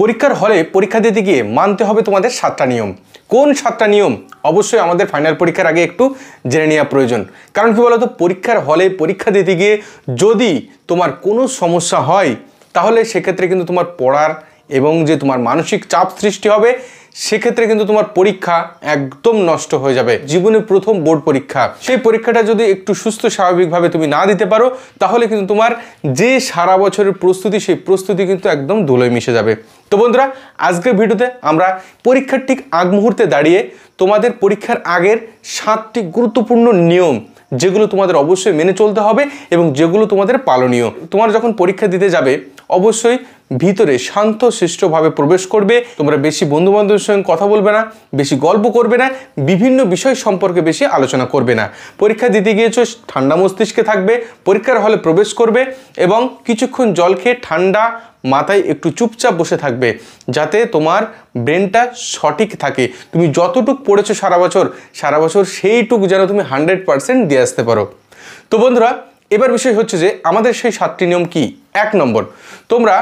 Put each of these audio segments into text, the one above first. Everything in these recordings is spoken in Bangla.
পরীক্ষার হলে পরীক্ষা দিতে গিয়ে মানতে হবে তোমাদের সাতটা নিয়ম কোন সাতটা নিয়ম অবশ্যই আমাদের ফাইনাল পরীক্ষার আগে একটু জেনে নেওয়া প্রয়োজন কারণ কি বলতো পরীক্ষার হলে পরীক্ষা দিতে গিয়ে যদি তোমার কোনো সমস্যা হয় তাহলে সেক্ষেত্রে কিন্তু তোমার পড়ার এবং যে তোমার মানসিক চাপ সৃষ্টি হবে সেক্ষেত্রে কিন্তু তোমার পরীক্ষা একদম নষ্ট হয়ে যাবে জীবনে প্রথম বোর্ড পরীক্ষা সেই পরীক্ষাটা যদি একটু সুস্থ স্বাভাবিকভাবে তুমি না দিতে পারো তাহলে কিন্তু তোমার যে সারা বছরের প্রস্তুতি সেই প্রস্তুতি কিন্তু একদম ধুলোয় মিশে যাবে তো বন্ধুরা আজকের ভিডিওতে আমরা পরীক্ষার ঠিক আগ মুহূর্তে দাঁড়িয়ে তোমাদের পরীক্ষার আগের সাতটি গুরুত্বপূর্ণ নিয়ম যেগুলো তোমাদের অবশ্যই মেনে চলতে হবে এবং যেগুলো তোমাদের পালনীয় তোমার যখন পরীক্ষা দিতে যাবে অবশ্যই ভিতরে শান্ত শ্রেষ্ঠভাবে প্রবেশ করবে তোমরা বেশি বন্ধু বান্ধবের সঙ্গে কথা বলবে না বেশি গল্প করবে না বিভিন্ন বিষয় সম্পর্কে বেশি আলোচনা করবে না পরীক্ষা দিতে গিয়েছো ঠান্ডা মস্তিষ্কে থাকবে পরীক্ষার হলে প্রবেশ করবে এবং কিছুক্ষণ জল খেয়ে ঠান্ডা মাথায় একটু চুপচাপ বসে থাকবে যাতে তোমার ব্রেনটা সঠিক থাকে তুমি যতটুক পড়েছো সারা বছর সারা বছর সেইটুক যেন তুমি হান্ড্রেড পারসেন্ট দিয়ে আসতে পারো তো বন্ধুরা এবার বিষয় হচ্ছে যে আমাদের সেই সাতটি নিয়ম কি এক নম্বর তোমরা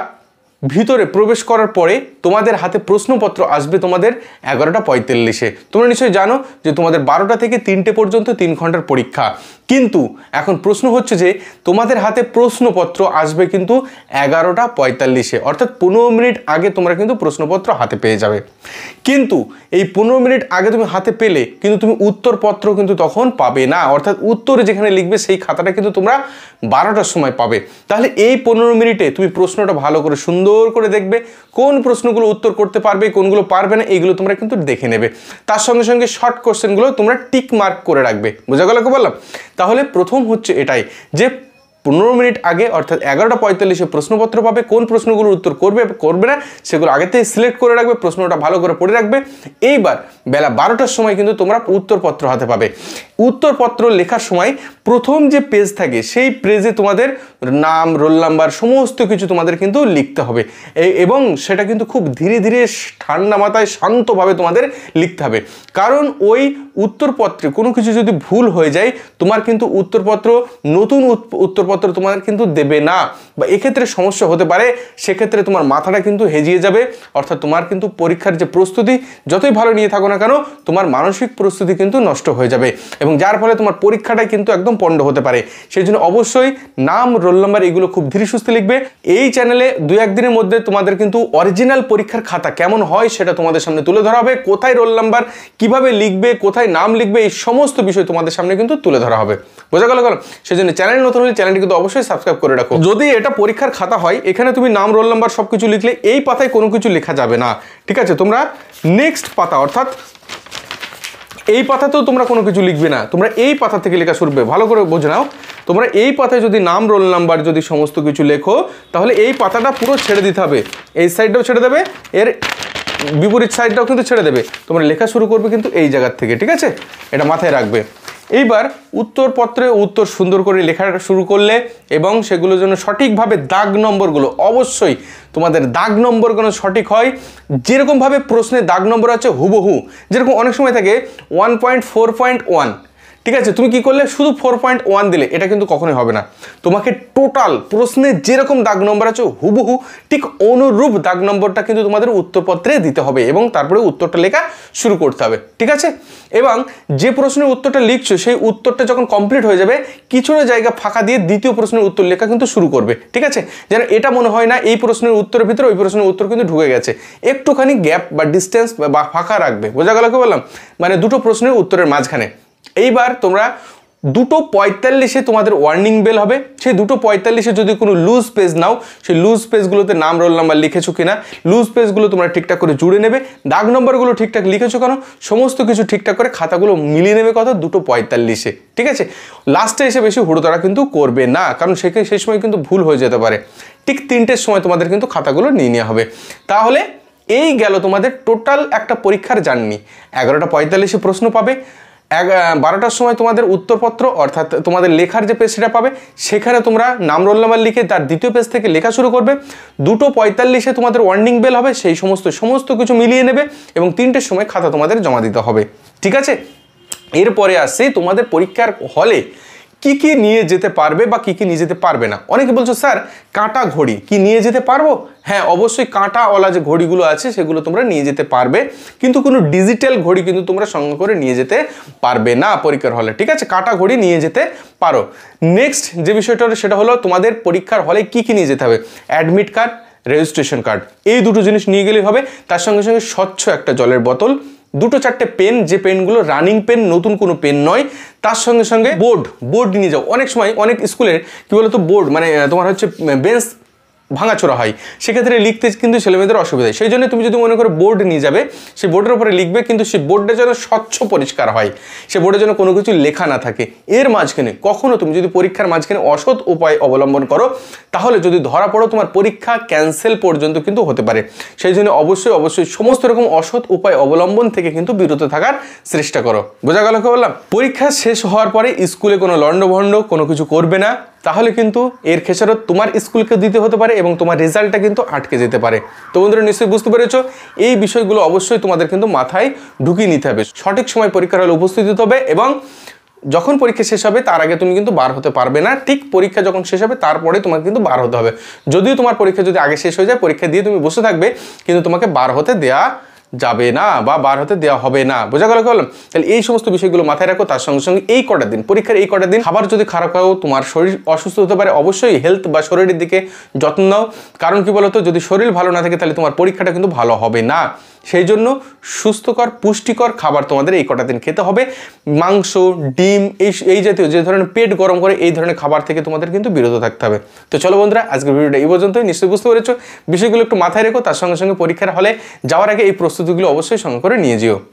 ভিতরে প্রবেশ করার পরে তোমাদের হাতে প্রশ্নপত্র আসবে তোমাদের এগারোটা পঁয়তাল্লিশে তোমরা নিশ্চয়ই জানো যে তোমাদের বারোটা থেকে তিনটে পর্যন্ত তিন ঘন্টার পরীক্ষা কিন্তু এখন প্রশ্ন হচ্ছে যে তোমাদের হাতে প্রশ্নপত্র আসবে কিন্তু এগারোটা পঁয়তাল্লিশে অর্থাৎ পনেরো মিনিট আগে তোমরা কিন্তু প্রশ্নপত্র হাতে পেয়ে যাবে কিন্তু এই পনেরো মিনিট আগে তুমি হাতে পেলে কিন্তু তুমি উত্তরপত্র কিন্তু তখন পাবে না অর্থাৎ উত্তর যেখানে লিখবে সেই খাতাটা কিন্তু তোমরা বারোটার সময় পাবে তাহলে এই পনেরো মিনিটে তুমি প্রশ্নটা ভালো করে সুন্দর জোর করে দেখবে কোন প্রশ্নগুলো উত্তর করতে পারবে কোনগুলো পারবে না এইগুলো তোমরা কিন্তু দেখে নেবে তার সঙ্গে সঙ্গে শর্ট কোশ্চেনগুলো তোমরা টিক মার্ক করে রাখবে বোঝা গেল বললাম তাহলে প্রথম হচ্ছে এটাই যে পনেরো মিনিট আগে অর্থাৎ এগারোটা পঁয়তাল্লিশে প্রশ্নপত্র পাবে কোন প্রশ্নগুলোর উত্তর করবে করবে না সেগুলো আগে থেকে সিলেক্ট করে রাখবে প্রশ্নটা ভালো করে পড়ে রাখবে এইবার বেলা বারোটার সময় কিন্তু তোমরা উত্তরপত্র হাতে পাবে উত্তরপত্র লেখার সময় প্রথম যে পেজ থাকে সেই পেজে তোমাদের নাম রোল নাম্বার সমস্ত কিছু তোমাদের কিন্তু লিখতে হবে এবং সেটা কিন্তু খুব ধীরে ধীরে ঠান্ডা মাথায় শান্তভাবে তোমাদের লিখতে হবে কারণ ওই উত্তরপত্রে কোনো কিছু যদি ভুল হয়ে যায় তোমার কিন্তু উত্তরপত্র নতুন উত্তরপত্র তোমার কিন্তু দেবে না বা এক্ষেত্রে সমস্যা হতে পারে সেক্ষেত্রে তোমার মাথাটা কিন্তু হেজিয়ে যাবে অর্থাৎ তোমার কিন্তু পরীক্ষার যে প্রস্তুতি যতই ভালো নিয়ে থাকো না কেন তোমার মানসিক প্রস্তুতি কিন্তু নষ্ট হয়ে যাবে এবং যার ফলে তোমার পরীক্ষাটাই কিন্তু একদম পণ্ড হতে পারে সেই জন্য অবশ্যই নাম রোল নাম্বার এগুলো খুব ধীরে সুস্থে লিখবে এই চ্যানেলে দু একদিনের মধ্যে তোমাদের কিন্তু অরিজিনাল পরীক্ষার খাতা কেমন হয় সেটা তোমাদের সামনে তুলে ধরা হবে কোথায় রোল নাম্বার কিভাবে লিখবে কোথায় কোথায় নাম লিখবে এই সমস্ত বিষয় তোমাদের সামনে কিন্তু তুলে ধরা হবে বোঝা গেল কারণ সেই জন্য চ্যানেল নতুন হলে চ্যানেলটি কিন্তু অবশ্যই সাবস্ক্রাইব করে রাখো যদি এটা পরীক্ষার খাতা হয় এখানে তুমি নাম রোল নাম্বার সব কিছু লিখলে এই পাতায় কোনো কিছু লেখা যাবে না ঠিক আছে তোমরা নেক্সট পাতা অর্থাৎ এই পাতাতেও তোমরা কোনো কিছু লিখবে না তোমরা এই পাতা থেকে লেখা শুরবে ভালো করে বোঝে নাও তোমরা এই পাতায় যদি নাম রোল নাম্বার যদি সমস্ত কিছু লেখো তাহলে এই পাতাটা পুরো ছেড়ে দিতে হবে এই সাইডটাও ছেড়ে দেবে এর বিপরীত সাইডটাও কিন্তু ছেড়ে দেবে তোমরা লেখা শুরু করবে কিন্তু এই জায়গার থেকে ঠিক আছে এটা মাথায় রাখবে এইবার উত্তরপত্রে উত্তর সুন্দর করে লেখা শুরু করলে এবং সেগুলোর জন্য সঠিকভাবে দাগ নম্বরগুলো অবশ্যই তোমাদের দাগ নম্বরগুলো সঠিক হয় যেরকমভাবে প্রশ্নে দাগ নম্বর আছে হুবহু যেরকম অনেক সময় থাকে one point four point one ঠিক আছে তুমি কি করলে শুধু ফোর পয়েন্ট ওয়ান দিলে এটা কিন্তু কখনোই হবে না তোমাকে টোটাল প্রশ্নে যেরকম দাগ নম্বর আছে হুবহু ঠিক অনুরূপ দাগ নম্বরটা কিন্তু তোমাদের উত্তরপত্রে দিতে হবে এবং তারপরে উত্তরটা লেখা শুরু করতে হবে ঠিক আছে এবং যে প্রশ্নের উত্তরটা লিখছো সেই উত্তরটা যখন কমপ্লিট হয়ে যাবে কিছুটা জায়গা ফাঁকা দিয়ে দ্বিতীয় প্রশ্নের উত্তর লেখা কিন্তু শুরু করবে ঠিক আছে যেন এটা মনে হয় না এই প্রশ্নের উত্তরের ভিতরে ওই প্রশ্নের উত্তর কিন্তু ঢুকে গেছে একটুখানি গ্যাপ বা ডিস্টেন্স বা ফাঁকা রাখবে বোঝা গেল কি বললাম মানে দুটো প্রশ্নের উত্তরের মাঝখানে এইবার তোমরা দুটো পঁয়তাল্লিশে তোমাদের ওয়ার্নিং বেল হবে সেই দুটো পঁয়তাল্লিশে যদি কোনো লুজ পেজ নাও সেই লুজ পেজগুলোতে নাম রোল নাম্বার লিখেছো কিনা লুজ পেজগুলো তোমরা ঠিকঠাক করে জুড়ে নেবে দাগ নম্বরগুলো ঠিকঠাক লিখেছো কেন সমস্ত কিছু ঠিকঠাক করে খাতাগুলো মিলিয়ে নেবে কত দুটো পঁয়তাল্লিশে ঠিক আছে লাস্টে এসে বেশি হুড়োতাড়া কিন্তু করবে না কারণ সেখানে সেই সময় কিন্তু ভুল হয়ে যেতে পারে ঠিক তিনটের সময় তোমাদের কিন্তু খাতাগুলো নিয়ে নেওয়া হবে তাহলে এই গেল তোমাদের টোটাল একটা পরীক্ষার জার্নি এগারোটা পঁয়তাল্লিশে প্রশ্ন পাবে বারোটার সময় তোমাদের উত্তরপত্র অর্থাৎ তোমাদের লেখার যে পেজটা পাবে সেখানে তোমরা নাম রোল নাম্বার লিখে তার দ্বিতীয় পেজ থেকে লেখা শুরু করবে দুটো পঁয়তাল্লিশে তোমাদের ওয়ার্নিং বেল হবে সেই সমস্ত সমস্ত কিছু মিলিয়ে নেবে এবং তিনটের সময় খাতা তোমাদের জমা দিতে হবে ঠিক আছে এরপরে আসছে তোমাদের পরীক্ষার হলে কি কি নিয়ে যেতে পারবে বা কি কি নিয়ে যেতে পারবে না অনেকে বলছো স্যার কাঁটা ঘড়ি কি নিয়ে যেতে পারবো হ্যাঁ অবশ্যই কাঁটাওয়ালা যে ঘড়িগুলো আছে সেগুলো তোমরা নিয়ে যেতে পারবে কিন্তু কোনো ডিজিটাল ঘড়ি কিন্তু তোমরা সঙ্গে করে নিয়ে যেতে পারবে না পরীক্ষার হলে ঠিক আছে কাঁটা ঘড়ি নিয়ে যেতে পারো নেক্সট যে বিষয়টা হলো সেটা হলো তোমাদের পরীক্ষার হলে কি কি নিয়ে যেতে হবে অ্যাডমিট কার্ড রেজিস্ট্রেশন কার্ড এই দুটো জিনিস নিয়ে গেলেই হবে তার সঙ্গে সঙ্গে স্বচ্ছ একটা জলের বোতল দুটো চারটে পেন যে পেনগুলো রানিং পেন নতুন কোনো পেন নয় তার সঙ্গে সঙ্গে বোর্ড বোর্ড নিয়ে যাও অনেক সময় অনেক স্কুলের কী বলতো বোর্ড মানে তোমার হচ্ছে বেঞ্চ ভাঙাচোরা হয় সেক্ষেত্রে লিখতে কিন্তু ছেলেমেয়েদের অসুবিধা হয় সেই জন্য তুমি যদি মনে করো বোর্ড নিয়ে যাবে সেই বোর্ডের উপরে লিখবে কিন্তু সেই বোর্ডটা যেন স্বচ্ছ পরিষ্কার হয় সে বোর্ডে যেন কোনো কিছু লেখা না থাকে এর মাঝখানে কখনও তুমি যদি পরীক্ষার মাঝখানে অসৎ উপায় অবলম্বন করো তাহলে যদি ধরা পড়ো তোমার পরীক্ষা ক্যান্সেল পর্যন্ত কিন্তু হতে পারে সেই জন্য অবশ্যই অবশ্যই সমস্ত রকম অসৎ উপায় অবলম্বন থেকে কিন্তু বিরত থাকার চেষ্টা করো বোঝা গেল কে বললাম পরীক্ষা শেষ হওয়ার পরে স্কুলে কোনো লণ্ডভণ্ড কোনো কিছু করবে না তাহলে কিন্তু এর খেসারত তোমার স্কুলকে দিতে হতে পারে এবং তোমার রেজাল্টটা কিন্তু আটকে যেতে পারে তো বন্ধুরা নিশ্চয়ই বুঝতে পেরেছো এই বিষয়গুলো অবশ্যই তোমাদের কিন্তু মাথায় ঢুকিয়ে নিতে হবে সঠিক সময় পরীক্ষার হলে উপস্থিত হতে হবে এবং যখন পরীক্ষা শেষ হবে তার আগে তুমি কিন্তু বার হতে পারবে না ঠিক পরীক্ষা যখন শেষ হবে তারপরে তোমাকে কিন্তু বার হতে হবে যদিও তোমার পরীক্ষা যদি আগে শেষ হয়ে যায় পরীক্ষা দিয়ে তুমি বসে থাকবে কিন্তু তোমাকে বার হতে দেয়া যাবে না বা বার হতে দেওয়া হবে না বোঝা গেল বললাম তাহলে এই সমস্ত বিষয়গুলো মাথায় রাখো তার সঙ্গে সঙ্গে এই কটা দিন পরীক্ষার এই কটা দিন খাবার যদি খারাপ হয় তোমার শরীর অসুস্থ হতে পারে অবশ্যই হেলথ বা শরীরের দিকে যত্ন নাও কারণ কি বলতো যদি শরীর ভালো না থাকে তাহলে তোমার পরীক্ষাটা কিন্তু ভালো হবে না সেই জন্য সুস্থকর পুষ্টিকর খাবার তোমাদের এই কটা দিন খেতে হবে মাংস ডিম এই এই জাতীয় যে ধরনের পেট গরম করে এই ধরনের খাবার থেকে তোমাদের কিন্তু বিরত থাকতে হবে তো চলো বন্ধুরা আজকের ভিডিওটা এই পর্যন্তই নিশ্চয়ই বুঝতে পেরেছো বিষয়গুলো একটু মাথায় রেখো তার সঙ্গে সঙ্গে পরীক্ষার হলে যাওয়ার আগে এই প্রস্তুতিগুলো অবশ্যই সঙ্গে করে নিয়ে যেও